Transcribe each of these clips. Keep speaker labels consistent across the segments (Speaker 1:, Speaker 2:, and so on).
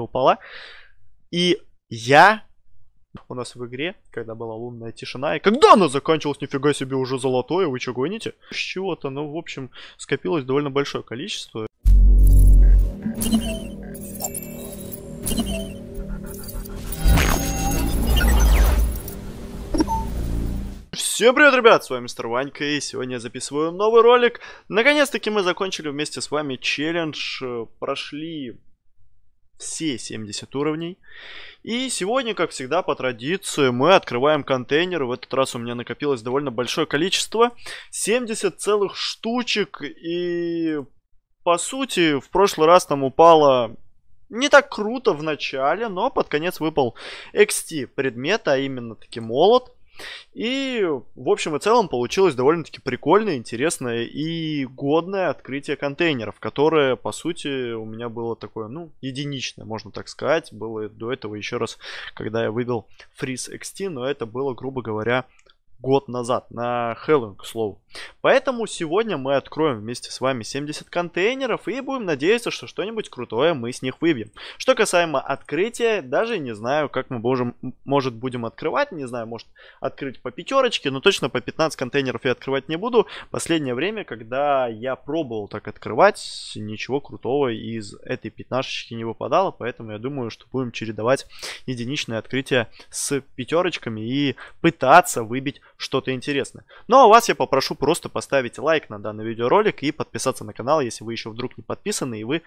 Speaker 1: упала. И я у нас в игре, когда была лунная тишина, и когда она закончилась нифига себе, уже золотое, вы что гоните? С чего-то, ну, в общем, скопилось довольно большое количество. Всем привет, ребят, с вами Мистер Ванька, и сегодня я записываю новый ролик. Наконец-таки мы закончили вместе с вами челлендж, э, прошли все 70 уровней. И сегодня, как всегда, по традиции, мы открываем контейнер. В этот раз у меня накопилось довольно большое количество. 70 целых штучек. И, по сути, в прошлый раз там упало не так круто в начале, но под конец выпал XT предмет, а именно таки молот. И, в общем и целом, получилось довольно-таки прикольное, интересное и годное открытие контейнеров, которое, по сути, у меня было такое, ну, единичное, можно так сказать. Было до этого еще раз, когда я выбил FreezeXT, но это было, грубо говоря, год назад, на Хэллоуин, к слову. Поэтому сегодня мы откроем вместе с вами 70 контейнеров и будем надеяться, что что-нибудь крутое мы с них выбьем. Что касаемо открытия, даже не знаю, как мы можем, может будем открывать, не знаю, может открыть по пятерочке, но точно по 15 контейнеров я открывать не буду. Последнее время, когда я пробовал так открывать, ничего крутого из этой пятнашечки не выпадало, поэтому я думаю, что будем чередовать единичные открытия с пятерочками и пытаться выбить что-то интересное. Ну а вас я попрошу просто поставить лайк на данный видеоролик и подписаться на канал, если вы еще вдруг не подписаны и вы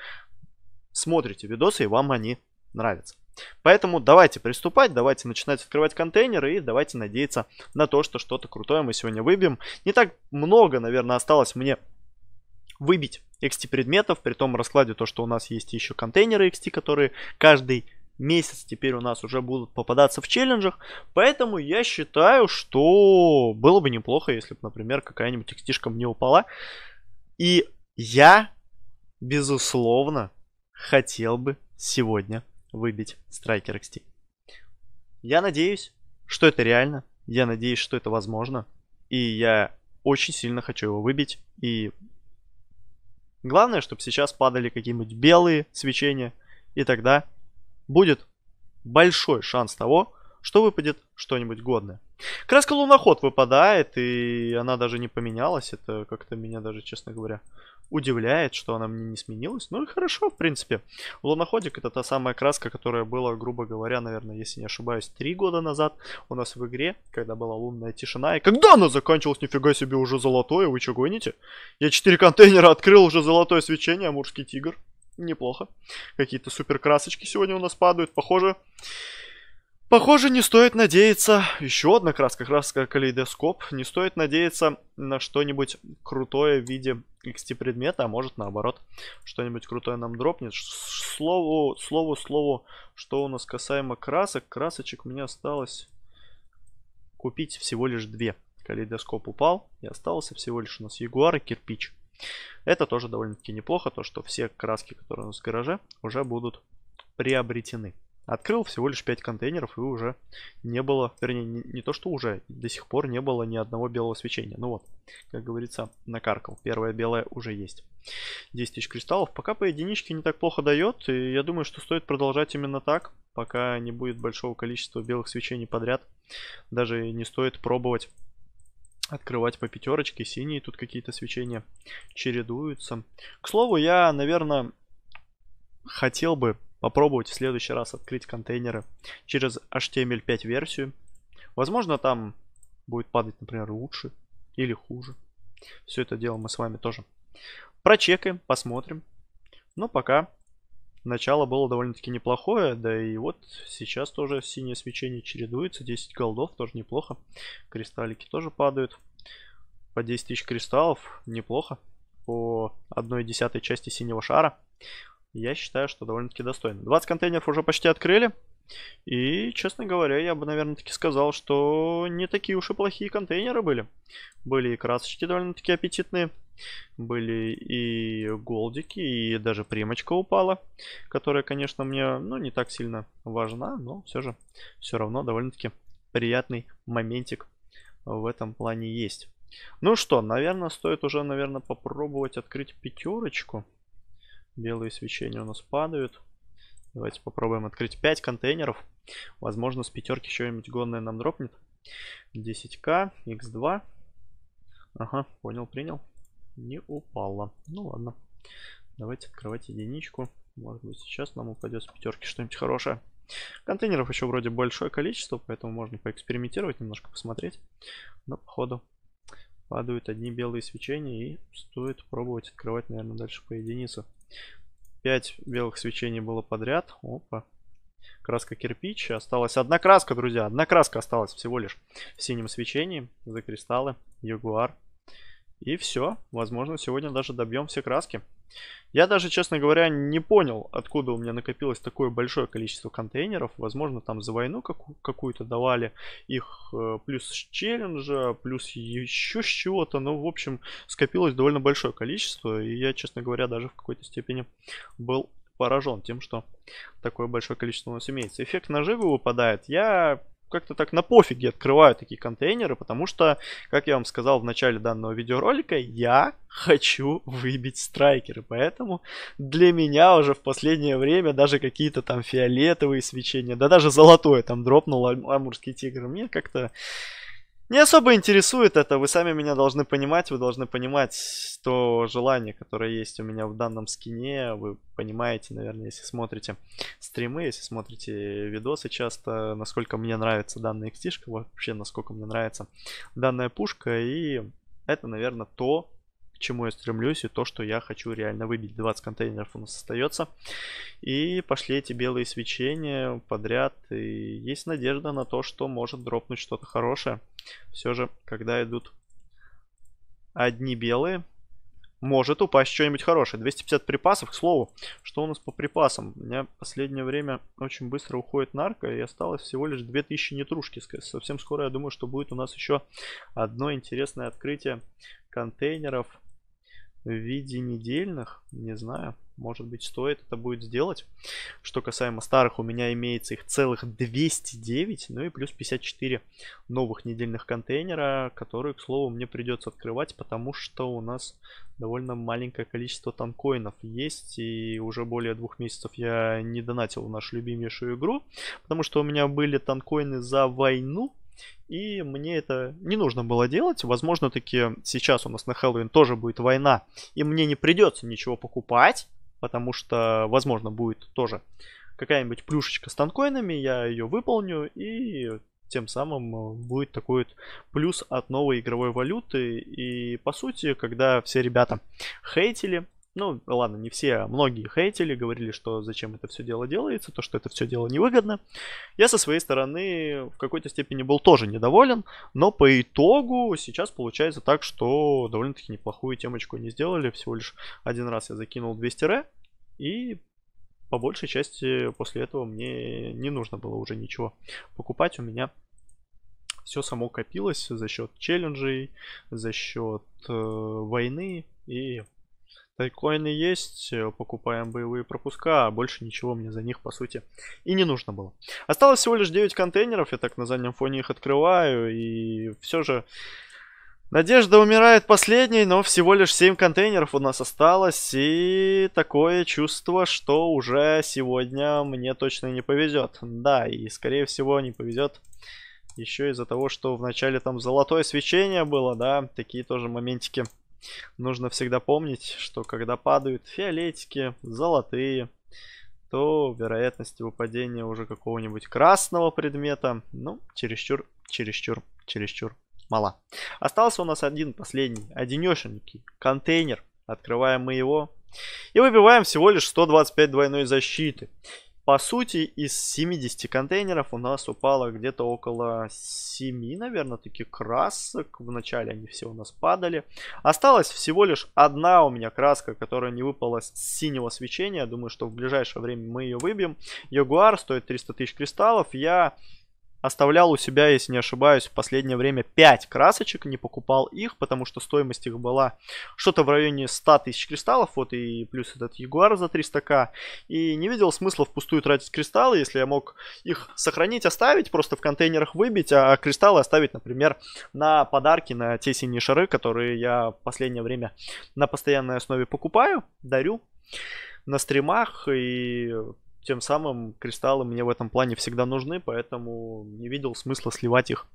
Speaker 1: смотрите видосы и вам они нравятся. Поэтому давайте приступать, давайте начинать открывать контейнеры и давайте надеяться на то, что что-то крутое мы сегодня выбьем. Не так много, наверное, осталось мне выбить XT предметов, при том раскладе то, что у нас есть еще контейнеры XT, которые каждый месяц теперь у нас уже будут попадаться в челленджах. Поэтому я считаю, что было бы неплохо, если бы, например, какая-нибудь текстишка мне упала. И я, безусловно, хотел бы сегодня выбить Striker XT. Я надеюсь, что это реально. Я надеюсь, что это возможно. И я очень сильно хочу его выбить. И главное, чтобы сейчас падали какие-нибудь белые свечения. И тогда будет большой шанс того, что выпадет что-нибудь годное. Краска луноход выпадает, и она даже не поменялась. Это как-то меня даже, честно говоря, удивляет, что она мне не сменилась. Ну и хорошо, в принципе. Луноходик это та самая краска, которая была, грубо говоря, наверное, если не ошибаюсь, три года назад у нас в игре, когда была лунная тишина. И когда она заканчивалась, нифига себе, уже золотое, вы что гоните? Я четыре контейнера открыл, уже золотое свечение, амурский тигр неплохо. Какие-то супер красочки сегодня у нас падают, похоже. Похоже, не стоит надеяться. Еще одна краска, краска калейдоскоп. Не стоит надеяться на что-нибудь крутое в виде XT предмета, а может наоборот, что-нибудь крутое нам дропнет. Слову, слову, слову, что у нас касаемо красок. Красочек у меня осталось купить всего лишь две. Калейдоскоп упал и остался всего лишь у нас ягуар и кирпич. Это тоже довольно-таки неплохо, то что все краски, которые у нас в гараже, уже будут приобретены. Открыл всего лишь 5 контейнеров и уже не было, вернее, не, не то что уже, до сих пор не было ни одного белого свечения. Ну вот, как говорится, накаркал. Первое белое уже есть. 10 тысяч кристаллов. Пока по единичке не так плохо дает, и я думаю, что стоит продолжать именно так, пока не будет большого количества белых свечений подряд. Даже не стоит пробовать открывать по пятерочке. Синие тут какие-то свечения чередуются. К слову, я, наверное, хотел бы попробовать в следующий раз открыть контейнеры через HTML5 версию. Возможно, там будет падать, например, лучше или хуже. Все это дело мы с вами тоже прочекаем, посмотрим. Но ну, пока Начало было довольно-таки неплохое, да и вот сейчас тоже синее свечение чередуется. 10 голдов тоже неплохо. Кристаллики тоже падают. По 10 тысяч кристаллов неплохо. По одной десятой части синего шара. Я считаю, что довольно-таки достойно. 20 контейнеров уже почти открыли. И, честно говоря, я бы, наверное, таки сказал, что не такие уж и плохие контейнеры были. Были и красочки довольно-таки аппетитные были и голдики, и даже примочка упала, которая, конечно, мне ну, не так сильно важна, но все же, все равно довольно-таки приятный моментик в этом плане есть. Ну что, наверное, стоит уже, наверное, попробовать открыть пятерочку. Белые свечения у нас падают. Давайте попробуем открыть 5 контейнеров. Возможно, с пятерки что-нибудь гонное нам дропнет. 10к, x2. Ага, понял, принял не упала. Ну ладно. Давайте открывать единичку. Может быть сейчас нам упадет с пятерки что-нибудь хорошее. Контейнеров еще вроде большое количество, поэтому можно поэкспериментировать, немножко посмотреть. Но походу падают одни белые свечения и стоит пробовать открывать, наверное, дальше по единице. 5 белых свечений было подряд. Опа. Краска кирпич. Осталась одна краска, друзья. Одна краска осталась всего лишь в синем свечении. За кристаллы. Ягуар. И все. Возможно, сегодня даже добьем все краски. Я даже, честно говоря, не понял, откуда у меня накопилось такое большое количество контейнеров. Возможно, там за войну какую-то давали их э, плюс челленджа, плюс еще с чего-то. Но, ну, в общем, скопилось довольно большое количество. И я, честно говоря, даже в какой-то степени был поражен тем, что такое большое количество у нас имеется. Эффект наживы выпадает. Я как-то так на пофиге открываю такие контейнеры, потому что, как я вам сказал в начале данного видеоролика, я хочу выбить страйкеры, поэтому для меня уже в последнее время даже какие-то там фиолетовые свечения, да даже золотое там дропнул амурский тигр, мне как-то не особо интересует это, вы сами меня должны понимать, вы должны понимать то желание, которое есть у меня в данном скине, вы понимаете, наверное, если смотрите стримы, если смотрите видосы часто, насколько мне нравится данная икстишка, вообще насколько мне нравится данная пушка, и это, наверное, то, к чему я стремлюсь и то, что я хочу реально выбить. 20 контейнеров у нас остается. И пошли эти белые свечения подряд. И есть надежда на то, что может дропнуть что-то хорошее. Все же, когда идут одни белые, может упасть что-нибудь хорошее. 250 припасов, к слову, что у нас по припасам? У меня в последнее время очень быстро уходит нарко, и осталось всего лишь 2000 нетрушки. Совсем скоро, я думаю, что будет у нас еще одно интересное открытие контейнеров в виде недельных, не знаю, может быть стоит это будет сделать. Что касаемо старых, у меня имеется их целых 209, ну и плюс 54 новых недельных контейнера, которые, к слову, мне придется открывать, потому что у нас довольно маленькое количество танкоинов есть, и уже более двух месяцев я не донатил в нашу любимейшую игру, потому что у меня были танкоины за войну, и мне это не нужно было делать. Возможно, таки сейчас у нас на Хэллоуин тоже будет война. И мне не придется ничего покупать. Потому что, возможно, будет тоже какая-нибудь плюшечка с танкоинами. Я ее выполню. И тем самым э, будет такой вот плюс от новой игровой валюты. И по сути, когда все ребята хейтили ну, ладно, не все, а многие хейтили, говорили, что зачем это все дело делается, то, что это все дело невыгодно. Я со своей стороны в какой-то степени был тоже недоволен, но по итогу сейчас получается так, что довольно-таки неплохую темочку не сделали. Всего лишь один раз я закинул 200 ре, и по большей части после этого мне не нужно было уже ничего покупать. У меня все само копилось за счет челленджей, за счет э, войны и Тайкоины есть, э, покупаем боевые пропуска, а больше ничего мне за них, по сути, и не нужно было. Осталось всего лишь 9 контейнеров, я так на заднем фоне их открываю, и все же... Надежда умирает последней, но всего лишь 7 контейнеров у нас осталось, и такое чувство, что уже сегодня мне точно не повезет. Да, и скорее всего не повезет еще из-за того, что в начале там золотое свечение было, да, такие тоже моментики Нужно всегда помнить, что когда падают фиолетики, золотые, то вероятность выпадения уже какого-нибудь красного предмета, ну, чересчур, чересчур, чересчур мала. Остался у нас один последний, одинешенький контейнер. Открываем мы его и выбиваем всего лишь 125 двойной защиты. По сути, из 70 контейнеров у нас упало где-то около 7, наверное, таких красок. Вначале они все у нас падали. Осталась всего лишь одна у меня краска, которая не выпала с синего свечения. Думаю, что в ближайшее время мы ее выбьем. Ягуар стоит 300 тысяч кристаллов. Я оставлял у себя, если не ошибаюсь, в последнее время 5 красочек, не покупал их, потому что стоимость их была что-то в районе 100 тысяч кристаллов, вот и плюс этот Ягуар за 300к, и не видел смысла впустую тратить кристаллы, если я мог их сохранить, оставить, просто в контейнерах выбить, а кристаллы оставить, например, на подарки, на те синие шары, которые я в последнее время на постоянной основе покупаю, дарю на стримах и тем самым кристаллы мне в этом плане всегда нужны, поэтому не видел смысла сливать их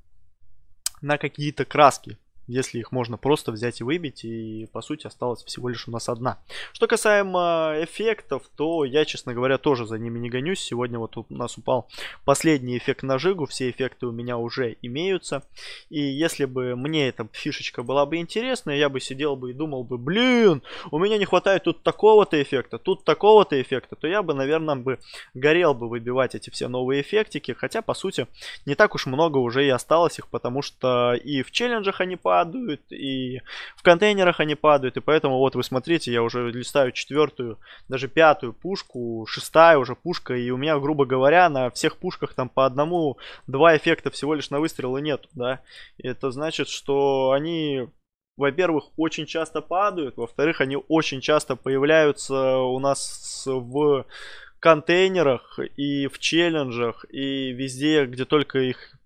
Speaker 1: на какие-то краски если их можно просто взять и выбить, и по сути осталось всего лишь у нас одна. Что касаемо э, эффектов, то я, честно говоря, тоже за ними не гонюсь. Сегодня вот у нас упал последний эффект на жигу, все эффекты у меня уже имеются. И если бы мне эта фишечка была бы интересная, я бы сидел бы и думал бы, блин, у меня не хватает тут такого-то эффекта, тут такого-то эффекта, то я бы, наверное, бы горел бы выбивать эти все новые эффектики, хотя, по сути, не так уж много уже и осталось их, потому что и в челленджах они падают, и в контейнерах они падают, и поэтому вот вы смотрите, я уже листаю четвертую, даже пятую пушку, шестая уже пушка, и у меня, грубо говоря, на всех пушках там по одному, два эффекта всего лишь на выстрелы нет, да, и это значит, что они во-первых, очень часто падают, во-вторых, они очень часто появляются у нас в контейнерах и в челленджах и везде, где только их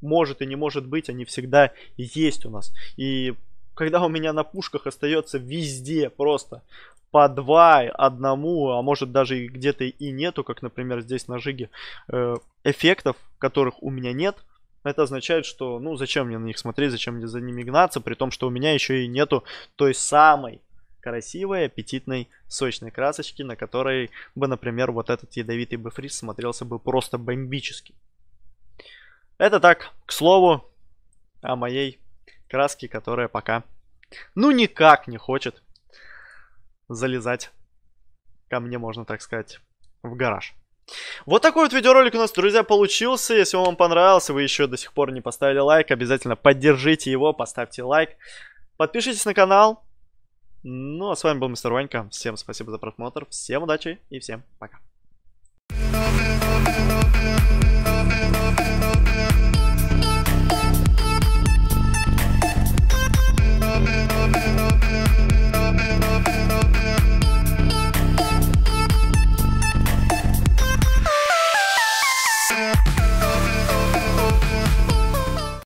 Speaker 1: может и не может быть, они всегда есть у нас. И когда у меня на пушках остается везде просто по два, одному, а может даже и где-то и нету, как, например, здесь на Жиге, э, эффектов, которых у меня нет, это означает, что, ну, зачем мне на них смотреть, зачем мне за ними гнаться, при том, что у меня еще и нету той самой красивой, аппетитной, сочной красочки, на которой бы, например, вот этот ядовитый бефрис смотрелся бы просто бомбически. Это так, к слову, о моей краске, которая пока, ну, никак не хочет залезать ко мне, можно так сказать, в гараж. Вот такой вот видеоролик у нас, друзья, получился. Если он вам понравился, вы еще до сих пор не поставили лайк, обязательно поддержите его, поставьте лайк. Подпишитесь на канал. Ну, а с вами был Мистер Ванька. Всем спасибо за просмотр, всем удачи и всем пока.